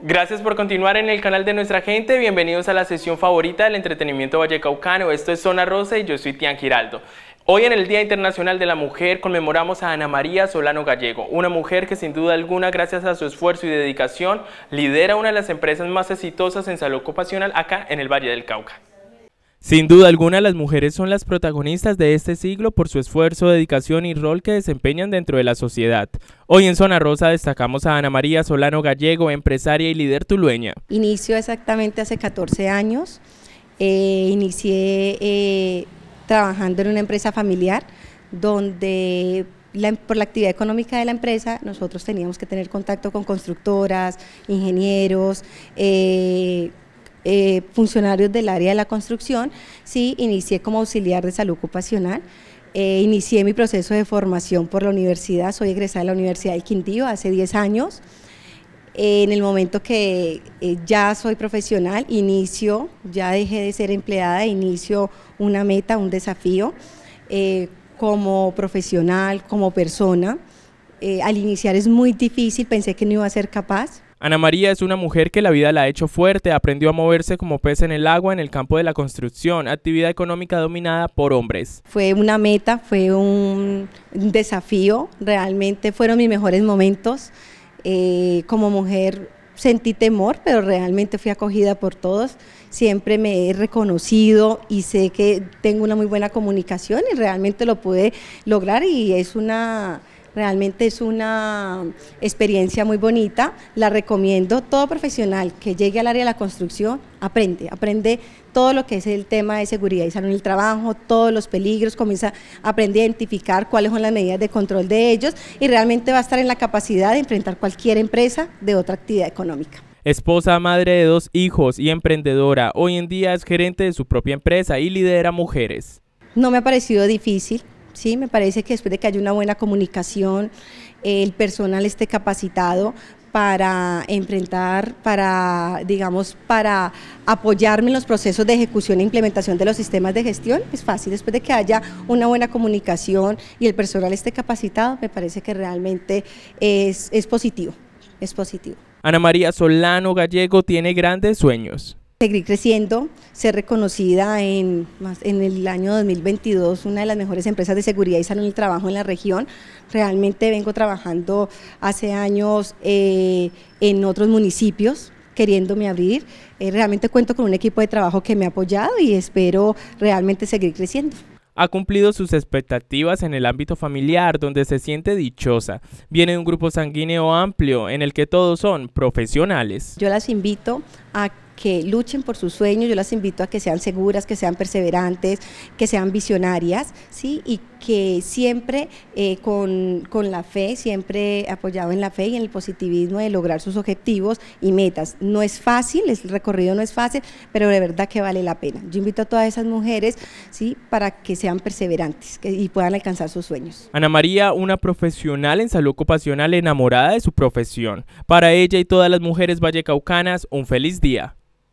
Gracias por continuar en el canal de nuestra gente, bienvenidos a la sesión favorita del entretenimiento vallecaucano, esto es Zona Rosa y yo soy Tian Giraldo. Hoy en el Día Internacional de la Mujer conmemoramos a Ana María Solano Gallego, una mujer que sin duda alguna, gracias a su esfuerzo y dedicación, lidera una de las empresas más exitosas en salud ocupacional acá en el Valle del Cauca. Sin duda alguna, las mujeres son las protagonistas de este siglo por su esfuerzo, dedicación y rol que desempeñan dentro de la sociedad. Hoy en Zona Rosa destacamos a Ana María Solano Gallego, empresaria y líder tulueña. Inicio exactamente hace 14 años. Eh, inicié eh, trabajando en una empresa familiar donde em, por la actividad económica de la empresa, nosotros teníamos que tener contacto con constructoras, ingenieros, eh, eh, funcionarios del área de la construcción, sí, inicié como auxiliar de salud ocupacional. Eh, inicié mi proceso de formación por la universidad, soy egresada de la Universidad del Quindío hace 10 años. Eh, en el momento que ya soy profesional, inicio, ya dejé de ser empleada, inicio una meta, un desafío como profesional, como persona. al iniciar es muy difícil, pensé que no iba a ser capaz, Ana María es una mujer que la vida la ha hecho fuerte, aprendió a moverse como pez en el agua en el campo de la construcción, actividad económica dominada por hombres. Fue una meta, fue un desafío, realmente fueron mis mejores momentos. Eh, como mujer sentí temor, pero realmente fui acogida por todos. Siempre me he reconocido y sé que tengo una muy buena comunicación y realmente lo pude lograr y es una Realmente es una experiencia muy bonita, la recomiendo. Todo profesional que llegue al área de la construcción aprende, aprende todo lo que es el tema de seguridad y salud en el trabajo, todos los peligros, comienza a aprender a identificar cuáles son las medidas de control de ellos y realmente va a estar en la capacidad de enfrentar cualquier empresa de otra actividad económica. Esposa, madre de dos hijos y emprendedora, hoy en día es gerente de su propia empresa y lidera mujeres. No me ha parecido difícil, ¿sí? Me parece que después de que haya una buena comunicación, el personal esté capacitado para enfrentar, para, digamos, para apoyarme en los procesos de ejecución e implementación de los sistemas de gestión, es fácil. Después de que haya una buena comunicación y el personal esté capacitado, me parece que realmente es, es positivo, es positivo. Ana María Solano Gallego tiene grandes sueños. Seguir creciendo, ser reconocida en, en el año 2022, una de las mejores empresas de seguridad y salud y trabajo en la región. Realmente vengo trabajando hace años eh, en otros municipios, queriéndome abrir. Eh, realmente cuento con un equipo de trabajo que me ha apoyado y espero realmente seguir creciendo ha cumplido sus expectativas en el ámbito familiar, donde se siente dichosa. Viene de un grupo sanguíneo amplio en el que todos son profesionales. Yo las invito a que luchen por sus sueños, yo las invito a que sean seguras, que sean perseverantes, que sean visionarias, ¿sí? Y que siempre eh, con, la fe, siempre apoyado en la fe y en el positivismo de lograr sus objetivos y metas. No es fácil, el recorrido no es fácil, pero de verdad que vale la pena. Yo invito a todas esas mujeres, ¿sí? Para que sean perseverantes y puedan alcanzar sus sueños. Ana María, una profesional en salud ocupacional enamorada de su profesión. Para ella y todas las mujeres vallecaucanas, un feliz día.